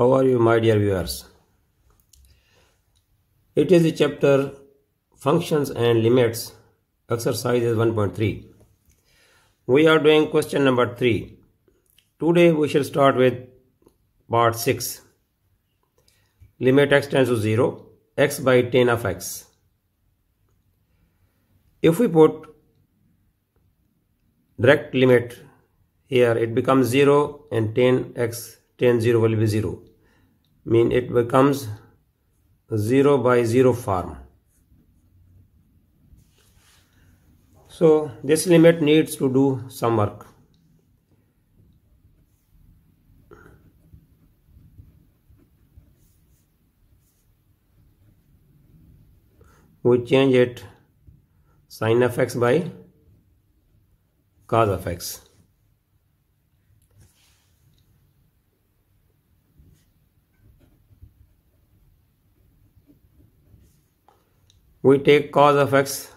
How are you, my dear viewers? It is the chapter Functions and Limits, exercises 1.3. We are doing question number 3. Today we shall start with part 6. Limit x tends to 0, x by 10 of x. If we put direct limit here, it becomes 0 and 10x, 10 0 will be 0 mean it becomes 0 by 0 form. So this limit needs to do some work. We change it sine of x by cos of x. we take cos of x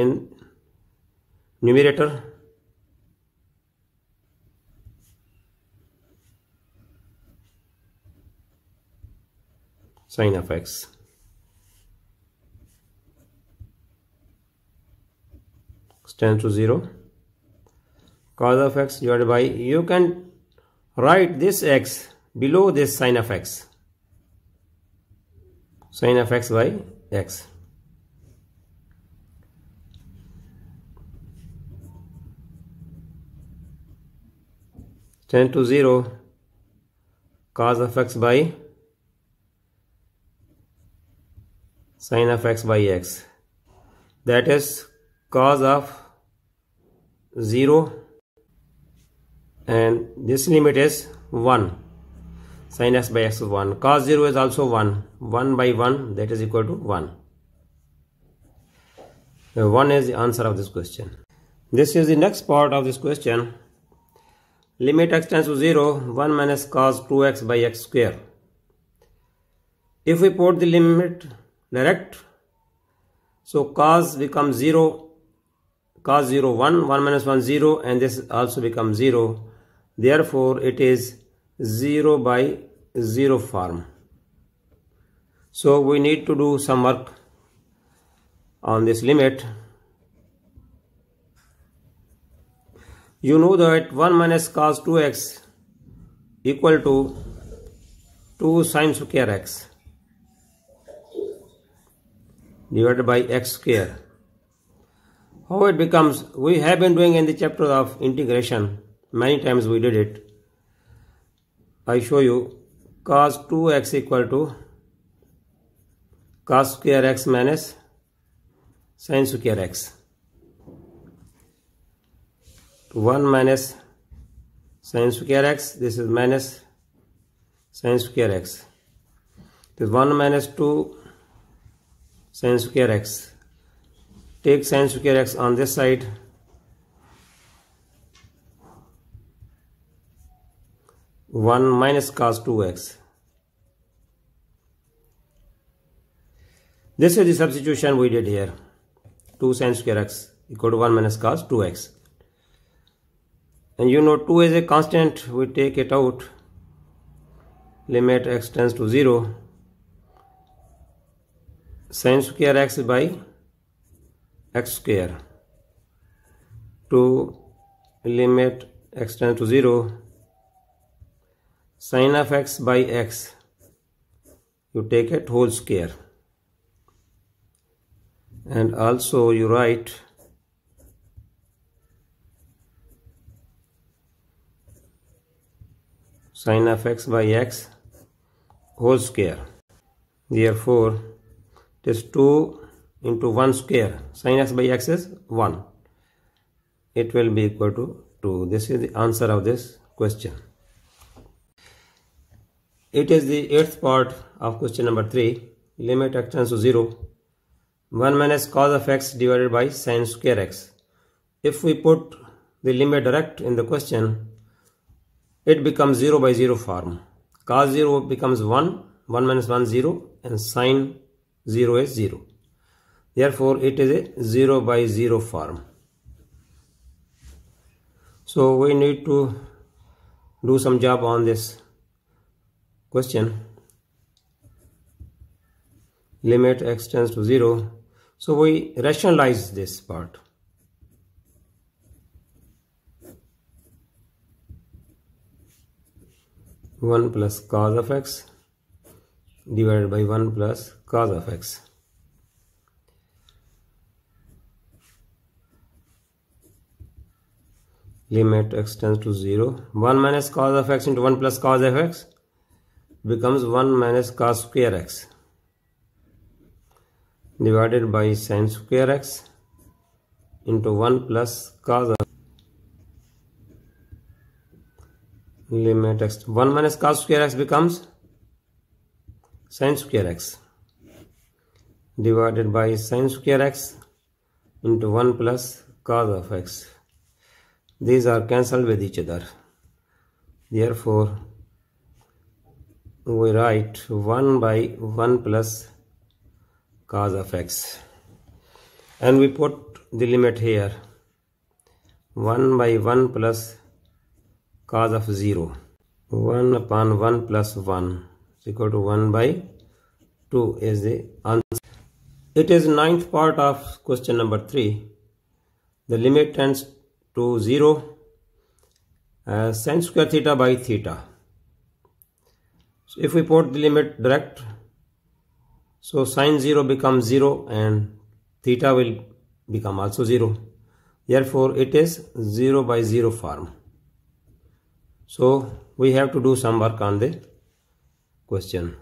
in numerator sine of x tends to 0 cos of x divided by you can write this x below this sine of x sine of x by x tend to 0 cos of x by sine of x by x that is cos of 0 and this limit is 1 sin x by x is 1 cos 0 is also 1 1 by 1 that is equal to 1 1 is the answer of this question this is the next part of this question limit x tends to 0 1 minus cos 2x by x square if we put the limit direct so cos becomes 0 cos 0 1 1 minus 1 0 and this also becomes 0 therefore it is 0 by 0 form. So we need to do some work on this limit. You know that 1 minus cos 2x equal to 2 sine square x divided by x square. How it becomes, we have been doing in the chapter of integration, many times we did it. I show you cos two x equal to cos square x minus sine square x one minus sine square x this is minus sine square x this one minus two sine square x take sine square x on this side 1 minus cos 2x. This is the substitution we did here. 2 sin square x equal to 1 minus cos 2x. And you know 2 is a constant, we take it out. Limit x tends to 0. Sin square x by x square. To limit x tends to 0 sine of x by x you take it whole square and also you write sine of x by x whole square therefore it is 2 into 1 square sine x by x is 1 it will be equal to 2 this is the answer of this question it is the eighth part of question number 3. Limit x tends to 0. 1 minus cos of x divided by sin square x. If we put the limit direct in the question, it becomes 0 by 0 form. Cos 0 becomes 1, 1 minus 1 0 and sin 0 is 0. Therefore, it is a 0 by 0 form. So, we need to do some job on this question limit x tends to 0 so we rationalize this part one plus cos of x divided by 1 plus cos of x. Limit x tends to 0. 1 minus cos of x into 1 plus cos of x becomes 1 minus cos square x divided by sin square x into 1 plus cos limit x 1 minus cos square x becomes sin square x divided by sin square x into 1 plus cos of x these are cancelled with each other therefore we write 1 by 1 plus cos of x and we put the limit here 1 by 1 plus cos of 0 1 upon 1 plus 1 is equal to 1 by 2 is the answer. It is ninth part of question number 3. The limit tends to 0 uh, square theta by theta if we put the limit direct, so sine 0 becomes 0 and theta will become also 0. Therefore, it is 0 by 0 form. So we have to do some work on the question.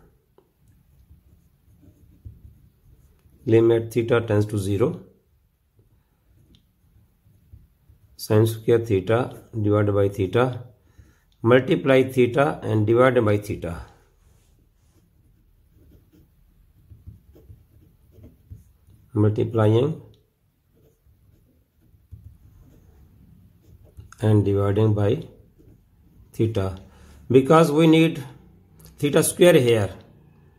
Limit theta tends to 0. Sine square theta divided by theta multiply theta and divided by theta multiplying and dividing by theta because we need theta square here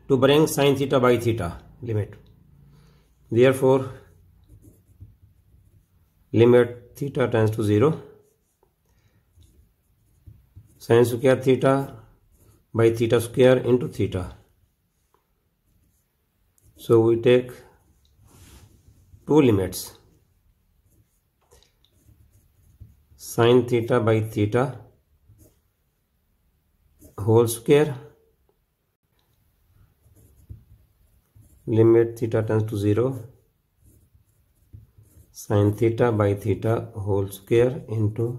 to bring sine theta by theta limit therefore limit theta tends to 0 sine square theta by theta square into theta so we take two limits sine theta by theta whole square limit theta tends to 0 sine theta by theta whole square into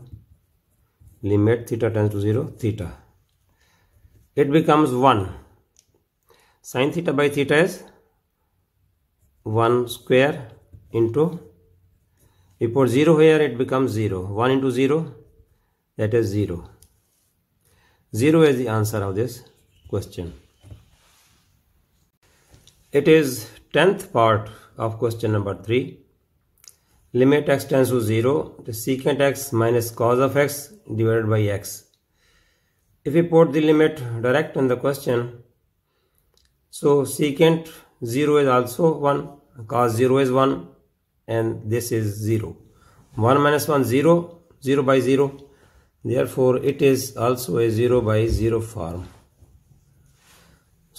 limit theta tends to 0 theta it becomes 1 sine theta by theta is 1 square into we put 0 here it becomes 0 1 into 0 that is 0 0 is the answer of this question it is 10th part of question number 3 limit x tends to 0 the secant x minus cos of x divided by x if we put the limit direct in the question so secant 0 is also 1 cos 0 is 1 and this is 0 1 minus 1 0 0 by 0 therefore it is also a 0 by 0 form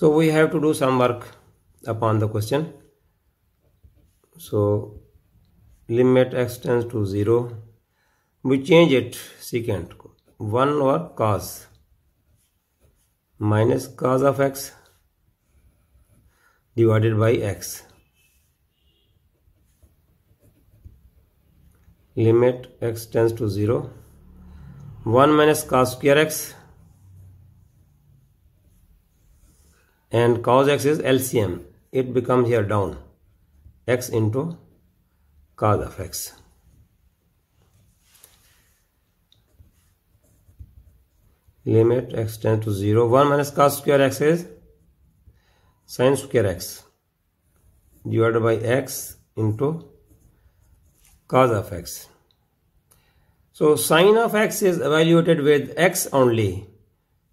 so we have to do some work upon the question so limit x tends to 0 we change it secant 1 or cos minus cos of x divided by x limit x tends to 0 1 minus cos square x and cos x is LCM it becomes here down x into cos of x limit x tends to 0 1 minus cos square x is sin square x divided by x into cos of x. So sine of x is evaluated with x only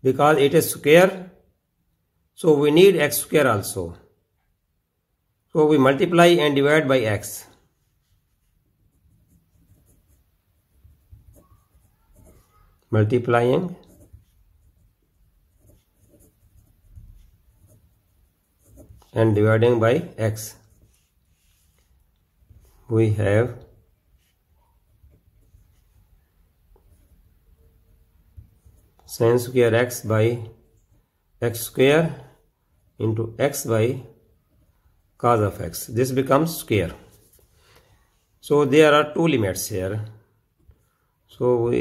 because it is square. So we need x square also. So we multiply and divide by x. Multiplying and dividing by x. We have sin square x by x square into x by cos of x this becomes square so there are two limits here so we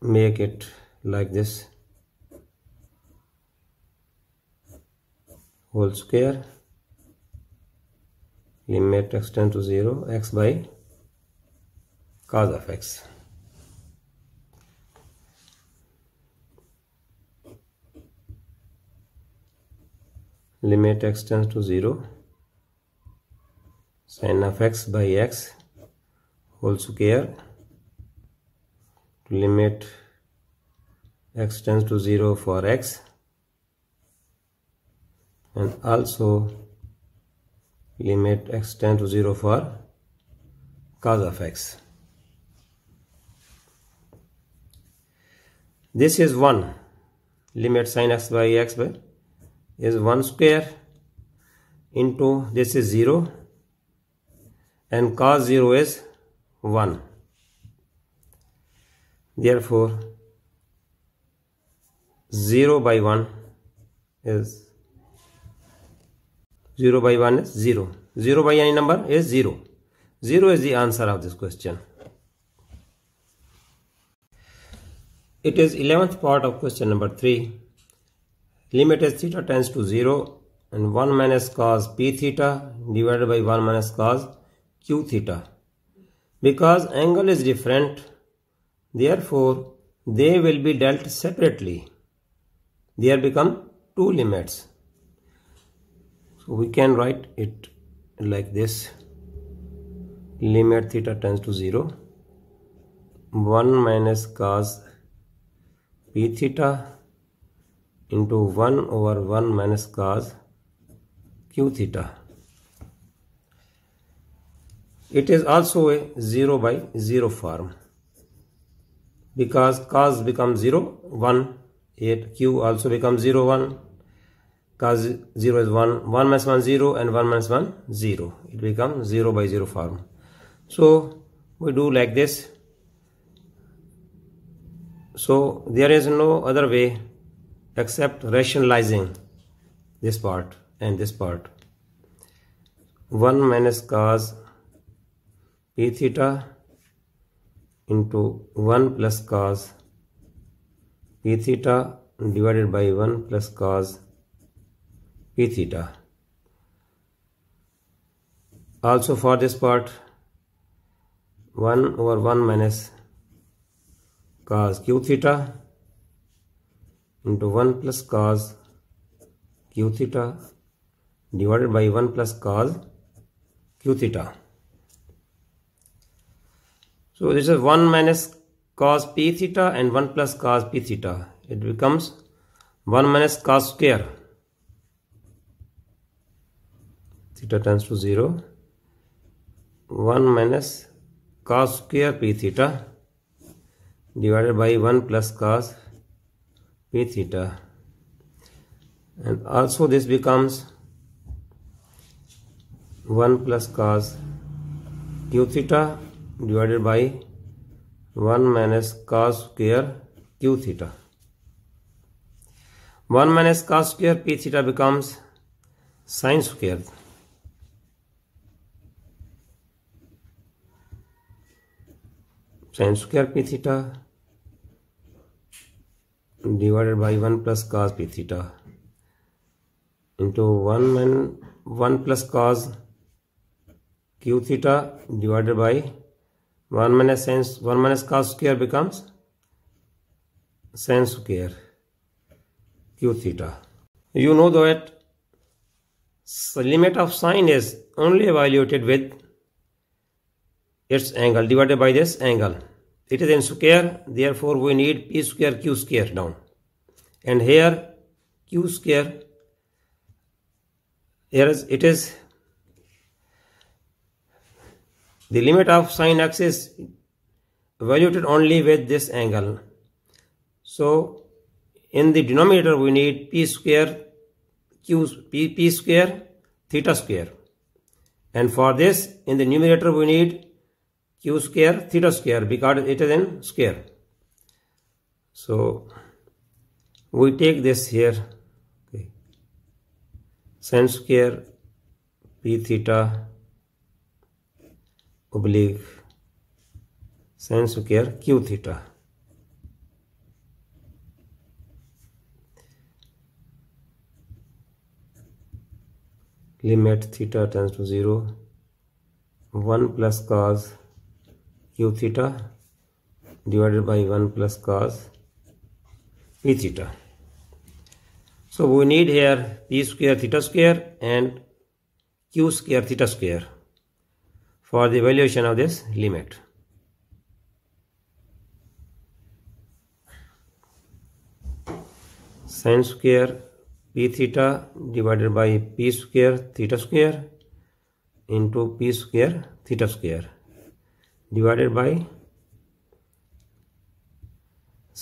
make it like this whole square limit x tend to 0 x by cos of x limit x tends to 0 sine of x by x whole square limit x tends to 0 for x and also limit x tends to 0 for cos of x. This is 1 limit sine x by x by is 1 square into this is 0 and cos 0 is 1 therefore 0 by 1 is 0 by 1 is 0 0 by any number is 0 0 is the answer of this question it is 11th part of question number 3 limit as theta tends to 0 and 1 minus cos p theta divided by 1 minus cos q theta. Because angle is different, therefore they will be dealt separately. There become two limits. So we can write it like this. Limit theta tends to 0. 1 minus cos p theta into 1 over 1 minus cos q theta. It is also a 0 by 0 form because cos becomes 0, 1, yet q also becomes 0, 1. Cos 0 is 1, 1 minus 1, 0 and 1 minus 1, 0. It becomes 0 by 0 form. So we do like this. So there is no other way except rationalizing this part and this part 1 minus cos p theta into 1 plus cos p theta divided by 1 plus cos p theta also for this part 1 over 1 minus cos q theta into 1 plus cos q theta divided by 1 plus cos q theta. So this is 1 minus cos p theta and 1 plus cos p theta. It becomes 1 minus cos square theta tends to 0 1 minus cos square p theta divided by 1 plus cos p theta and also this becomes 1 plus cos q theta divided by 1 minus cos square q theta 1 minus cos square p theta becomes sin square sin square p theta divided by one plus cos p theta into one minus one plus cos q theta divided by one minus sine one minus cos square becomes sine square q theta you know that limit of sine is only evaluated with its angle divided by this angle it is n square therefore we need p square q square down and here q square here is it is the limit of sine x is evaluated only with this angle so in the denominator we need p square q p, p square theta square and for this in the numerator we need q square theta square because it is in square. So we take this here okay. sin square p theta oblique sin square q theta. limit theta tends to 0 1 plus cos q theta divided by 1 plus cos p theta so we need here p square theta square and q square theta square for the evaluation of this limit sin square p theta divided by p square theta square into p square theta square divided by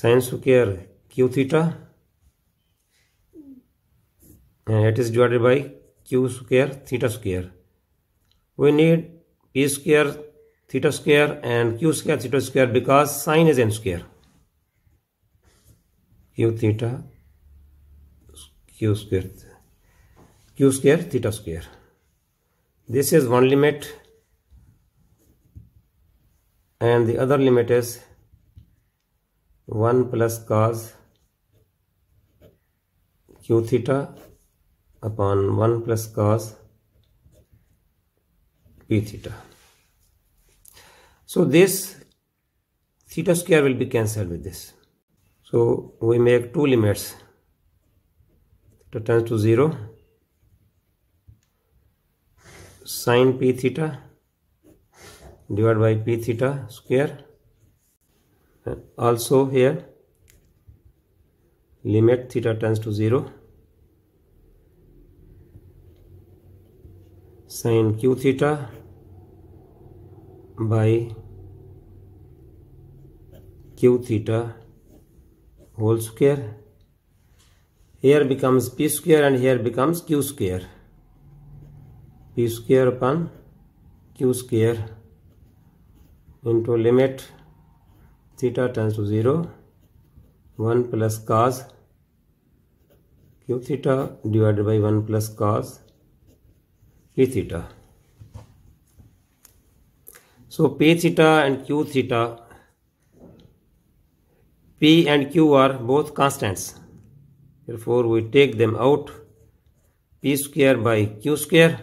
sin square q theta and it is divided by q square theta square we need p square theta square and q square theta square because sine is n square q theta q square q square theta square this is one limit and the other limit is 1 plus cos q theta upon 1 plus cos p theta so this theta square will be cancelled with this so we make two limits theta tends to 0 sine p theta divided by p theta square and uh, also here limit theta tends to 0 sine q theta by q theta whole square here becomes p square and here becomes q square p square upon q square into limit theta tends to 0 1 plus cos q theta divided by 1 plus cos p theta so p theta and q theta p and q are both constants therefore we take them out p square by q square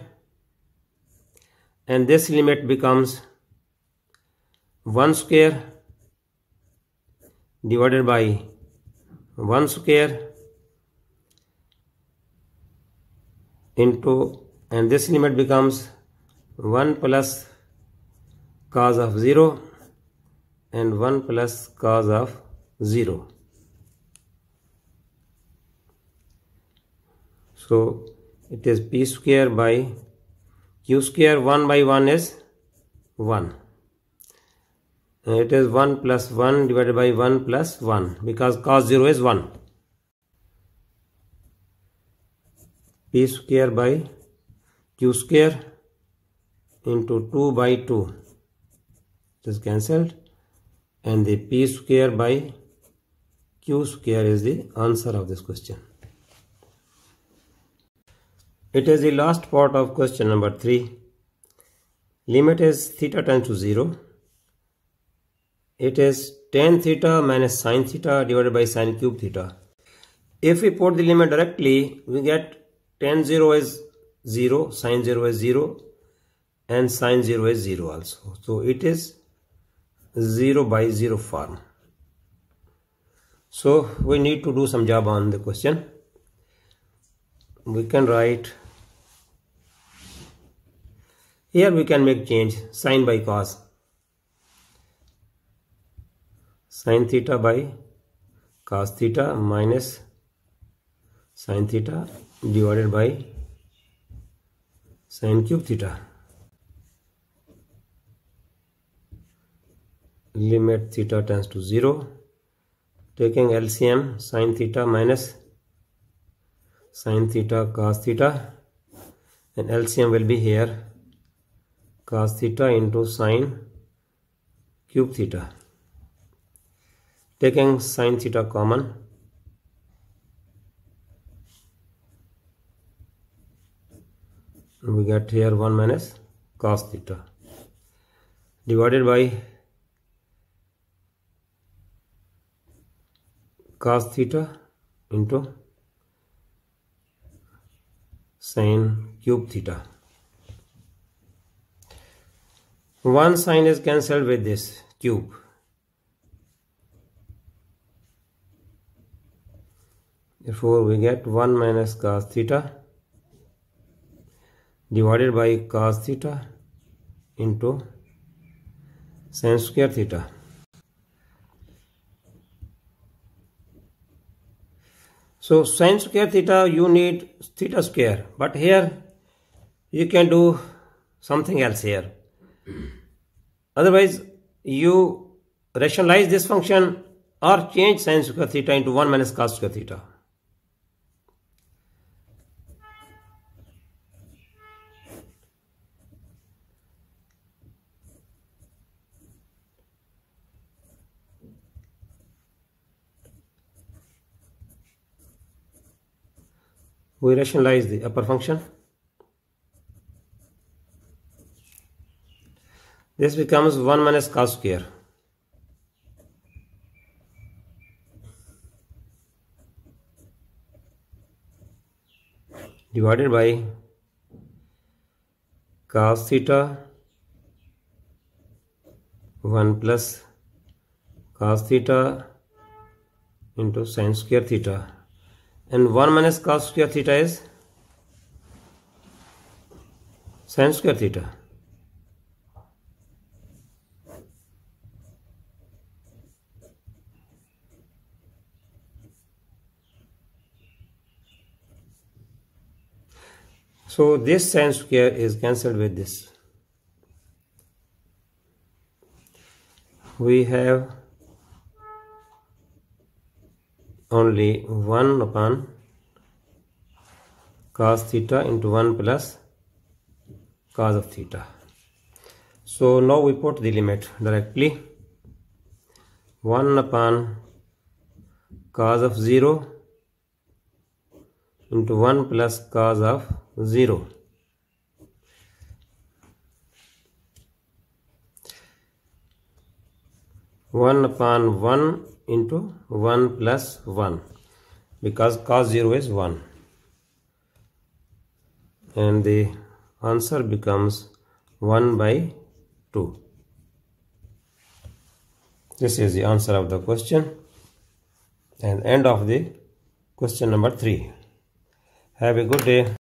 and this limit becomes 1 square divided by 1 square into and this limit becomes 1 plus cos of 0 and 1 plus cos of 0 so it is p square by q square 1 by 1 is 1 uh, it is 1 plus 1 divided by 1 plus 1 because cos 0 is 1 p square by q square into 2 by 2 this cancelled and the p square by q square is the answer of this question it is the last part of question number 3 limit is theta tends to 0 it is 10 theta minus sine theta divided by sine cube theta. If we put the limit directly, we get 10 0 is 0, sine 0 is 0 and sine 0 is 0 also. So it is 0 by 0 form. So we need to do some job on the question. We can write here we can make change sine by cos sine theta by cos theta minus sine theta divided by sine cube theta limit theta tends to zero taking LCM sine theta minus sine theta cos theta and LCM will be here cos theta into sine cube theta Taking sine theta common, we get here 1 minus cos theta divided by cos theta into sine cube theta. 1 sine is cancelled with this cube. Therefore, we get 1 minus cos theta divided by cos theta into sin square theta. So sin square theta you need theta square but here you can do something else here. Otherwise you rationalize this function or change sin square theta into 1 minus cos square theta. we rationalize the upper function. This becomes 1 minus cos square. divided by cos theta 1 plus cos theta into sine square theta and 1 minus cos square theta is sin square theta. So this sin square is cancelled with this. We have only 1 upon cos theta into 1 plus cos of theta. So now we put the limit directly 1 upon cos of 0 into 1 plus cos of 0. One upon one into 1 plus 1 because cos 0 is 1 and the answer becomes 1 by 2 this is the answer of the question and end of the question number 3 have a good day